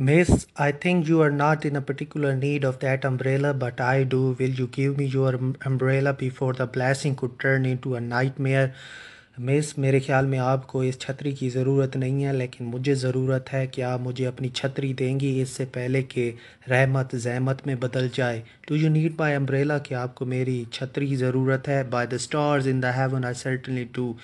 Miss, I think you are not in a particular need of that umbrella, but I do. Will you give me your umbrella before the blessing could turn into a nightmare? Miss मेरे ख्याल में आपको इस छतरी की ज़रूरत नहीं है लेकिन मुझे ज़रूरत है कि आप मुझे अपनी छतरी देंगी इससे पहले कि रहमत जहमत में बदल जाए do you need my umbrella कि आपको मेरी छतरी की ज़रूरत है by the stars in the heaven I certainly do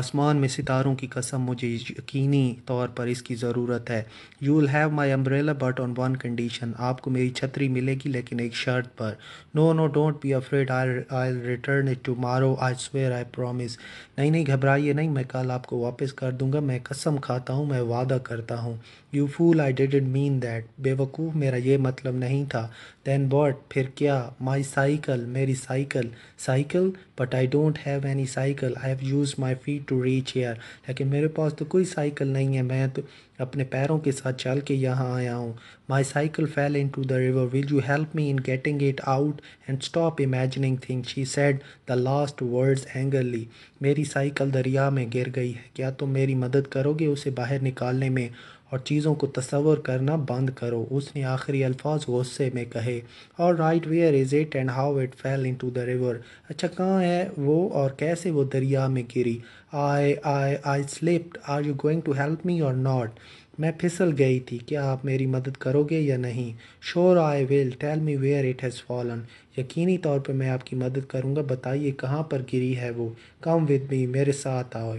आसमान में सितारों की कसम मुझे यकीनी तौर पर इसकी ज़रूरत है you will have my umbrella but on one condition आपको मेरी छतरी मिलेगी लेकिन एक शर्त पर no no don't be afraid I I return it मारो आई स्वेयर आई प्रोमिस नहीं नहीं घबरा घबराइए नहीं मैं कल आपको वापस कर दूंगा मैं कसम खाता हूँ मैं वादा करता हूँ you fool I didn't mean that बेवकूफ़ मेरा ये मतलब नहीं था दैन बॉट फिर क्या माई साइकिल मेरी cycle cycle but I don't have any cycle I have use my feet to reach here लेकिन मेरे पास तो कोई साइकिल नहीं है मैं तो अपने पैरों के साथ चल के यहाँ आया हूँ my cycle fell into the river will you help me in getting it out and stop imagining thing she said the last words angrily मेरी साइकिल दरिया में गिर गई है क्या तुम तो मेरी मदद करोगे उसे बाहर निकालने में और चीज़ों को तस्वर करना बंद करो उसने आखिरी अल्फाज गुस्से में कहे और right where is it and how it fell into the river अच्छा कहाँ है वो और कैसे वो दरिया में गिरी I I I slipped are you going to help me or not मैं फिसल गई थी क्या आप मेरी मदद करोगे या नहीं sure I will tell me where it has fallen यकीनी तौर पर मैं आपकी मदद करूँगा बताइए कहाँ पर गिरी है वो कम विद मी मेरे साथ आओ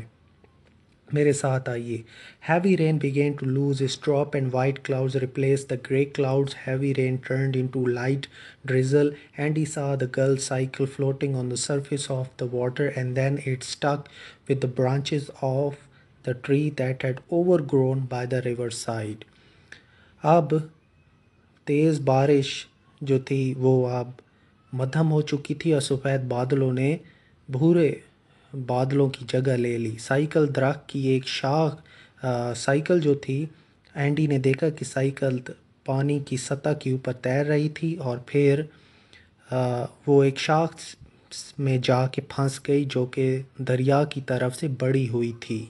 मेरे साथ आइए heavy rain began to lose strap and white clouds replace the grey clouds heavy rain turn into light drizzle and he saw the girl cycle floating on the surface of the water and then it's stuck with the branches of the tree that had overgrown by the river side अब तेज बारिश जो थी वो अब मध्यम हो चुकी थी और सफ़ेद बादलों ने भूरे बादलों की जगह ले ली साइकिल दरख्त की एक शाख साइकिल जो थी एंडी ने देखा कि साइकिल पानी की सतह के ऊपर तैर रही थी और फिर आ, वो एक शाख में जा के फंस गई जो कि दरिया की तरफ से बड़ी हुई थी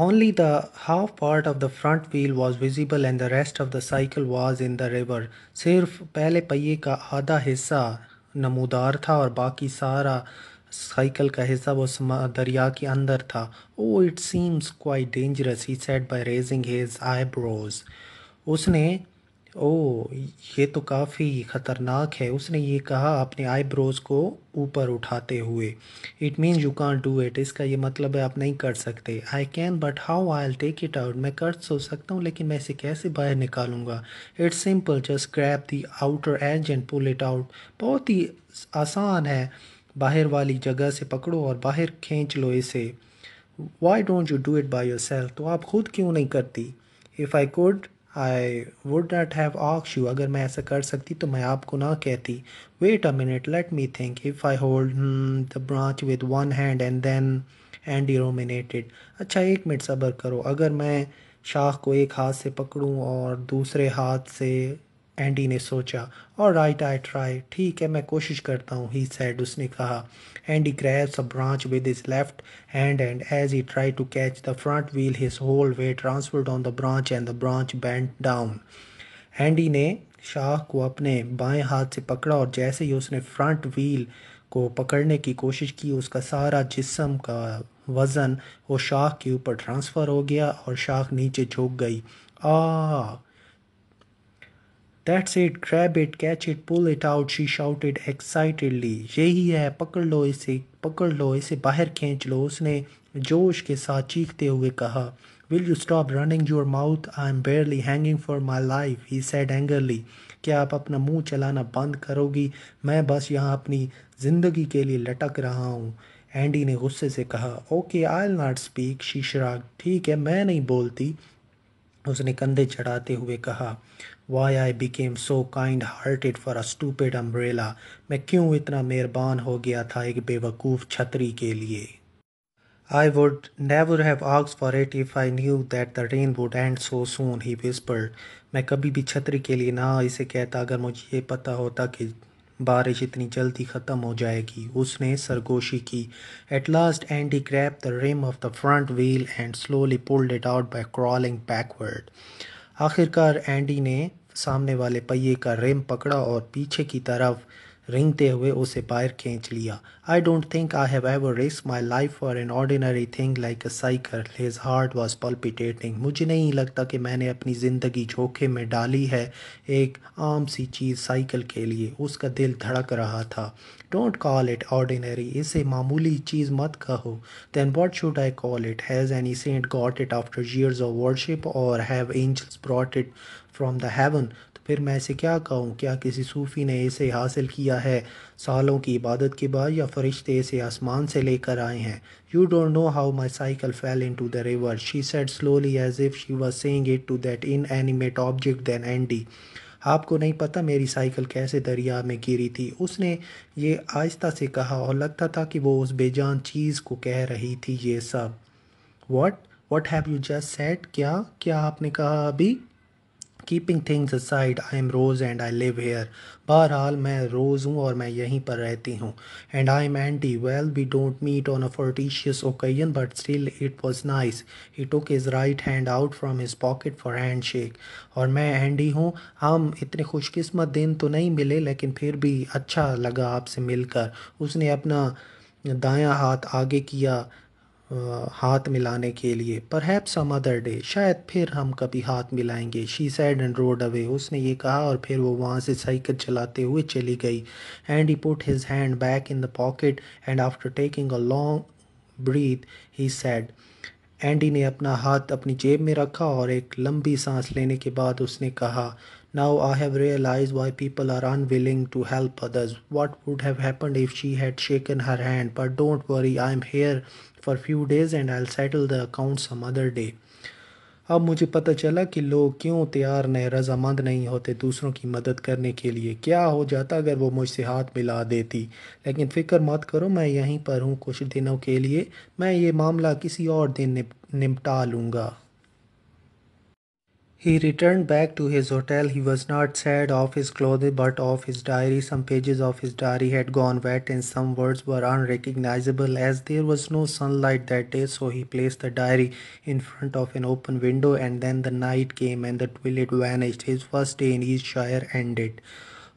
only the half part of the front wheel was visible and the rest of the cycle was in the river सिर्फ पहले पहिए का आधा हिस्सा नमूदार था और बाकी सारा साइकिल का हिस्सा वो दरिया के अंदर था oh it seems quite dangerous he said by raising his eyebrows उसने ओ oh, ये तो काफ़ी ख़तरनाक है उसने ये कहा अपने आईब्रोज को ऊपर उठाते हुए it means you can't do it इसका ये मतलब है आप नहीं कर सकते I can but how I'll take it out मैं कर सो तो सकता हूँ लेकिन मैं इसे कैसे बाहर निकालूंगा it's simple just grab the outer edge and pull it out बहुत ही आसान है बाहर वाली जगह से पकड़ो और बाहर खींच लो इसे why don't you do it by yourself तो आप खुद क्यों नहीं करती if I could I would not have आक्श यू अगर मैं ऐसा कर सकती तो मैं आपको ना कहती wait a minute let me think if I hold the branch with one hand and then and denominated अच्छा एक मिनट सब्र करो अगर मैं शाख को एक हाथ से पकड़ूँ और दूसरे हाथ से एंडी ने सोचा और राइट आई ट्राई ठीक है मैं कोशिश करता हूँ ही सैड उसने कहा Andy grabs a branch with his left hand and as he try to catch the front wheel his whole weight transferred on the branch and the branch bend down Andy ने शाह को अपने बाएं हाथ से पकड़ा और जैसे ही उसने फ्रंट व्हील को पकड़ने की कोशिश की उसका सारा जिसम का वज़न वो शाख के ऊपर ट्रांसफ़र हो गया और शाख नीचे झुक गई ah that's it grab it catch it pull it out she shouted excitedly यही है पकड़ लो इसे पकड़ लो इसे बाहर खींच लो उसने जोश के साथ चीखते हुए कहा will you stop running your mouth I am barely hanging for my life he said angrily क्या आप अपना मुंह चलाना बंद करोगी मैं बस यहाँ अपनी ज़िंदगी के लिए लटक रहा हूँ एंडी ने गुस्से से कहा okay I'll not speak she shrugged ठीक है मैं नहीं बोलती उसने कंधे चढ़ाते हुए कहा why I became so kind hearted for a stupid umbrella मैं क्यों इतना मेहरबान हो गया था एक बेवकूफ़ छतरी के लिए I would never have asked for it if I knew that the rain would end so soon, he whispered. मैं कभी भी छतरी के लिए ना इसे कहता अगर मुझे ये पता होता कि बारिश इतनी जल्दी ख़त्म हो जाएगी उसने सरगोशी की at last Andy grabbed the rim of the front wheel and slowly pulled it out by crawling backward आखिरकार एंडी ने सामने वाले पहिए का रिम पकड़ा और पीछे की तरफ रेंगते हुए उसे बाहर खींच लिया I don't think I have ever risk my life for an ordinary thing like a cycle his heart was palpitating मुझे नहीं लगता कि मैंने अपनी ज़िंदगी झोंके में डाली है एक आम सी चीज़ साइकिल के लिए उसका दिल धड़क रहा था डोंट कॉल इट ऑर्डिनरी इसे मामूली चीज़ मत कहो then what should I call it has any saint got it after years of worship और have angels brought it from the heaven फिर मैं इसे क्या कहूँ क्या किसी सूफ़ी ने इसे हासिल किया है सालों की इबादत के बाद या फरिश्ते इसे आसमान से लेकर आए हैं you don't know how my cycle fell into the river she said slowly as if she was saying it to that inanimate object then Andy आपको नहीं पता मेरी साइकिल कैसे दरिया में गिरी थी उसने ये आहिस्ता से कहा और लगता था कि वो उस बेजान चीज़ को कह रही थी ये सब what what have you just said क्या क्या आपने कहा अभी keeping things aside I am Rose and I live here बहरहाल मैं रोज़ हूँ और मैं यहीं पर रहती हूँ and I am Andy well we don't meet on a fortuitous occasion but still it was nice he took his right hand out from his pocket for hand shake और मैं एंडी हूँ हम इतने खुशकस्मत दिन तो नहीं मिले लेकिन फिर भी अच्छा लगा आपसे मिलकर उसने अपना दाया हाथ आगे किया हाथ मिलाने के लिए पर हैप सम अदर डे शायद फिर हम कभी हाथ मिलाएंगे she said and rode away उसने ये कहा और फिर वो वहाँ से साइकिल चलाते हुए चली गई and he put his hand back in the pocket and after taking a long breath he said Andy ने अपना हाथ अपनी जेब में रखा और एक लंबी सांस लेने के बाद उसने कहा Now I have realized why people are unwilling to help others. What would have happened if she had shaken her hand? But don't worry, I'm here for few days and I'll settle the account some other day. अब मुझे पता चला कि लोग क्यों तैयार नहीं रजामंद नहीं होते दूसरों की मदद करने के लिए क्या हो जाता अगर वो मुझसे हाथ मिला देती लेकिन फ़िक्र मत करो मैं यहीं पर हूँ कुछ दिनों के लिए मैं ये मामला किसी और दिन निपटा लूँगा He returned back to his hotel. He was not sad of his clothing, but of his diary. Some pages of his diary had gone wet and some words were unrecognizable. As there was no sunlight that day, so he placed the diary in front of an open window and then the night came and the twilight vanished. His first day in East Shire ended.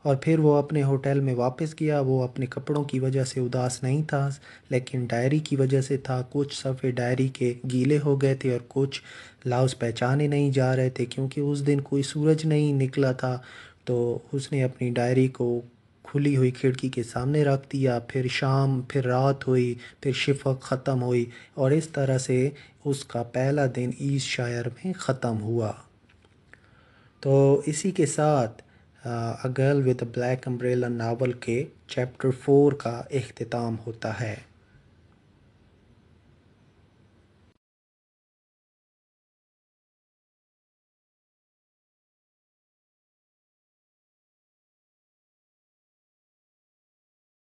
और फिर वो अपने hotel में वापस गया वो अपने कपड़ों की वजह से उदास नहीं था लेकिन डायरी की वजह से था कुछ सफ़े डायरी के गीले हो गए थे और कुछ लाउस पहचाने नहीं जा रहे थे क्योंकि उस दिन कोई सूरज नहीं निकला था तो उसने अपनी डायरी को खुली हुई खिड़की के सामने रख दिया फिर शाम फिर रात हुई फिर शिफक ख़त्म हुई और इस तरह से उसका पहला दिन ईस्ट शायर में ख़त्म हुआ तो इसी के साथ a girl with a black umbrella novel के चैप्टर फोर का अख्ताम होता है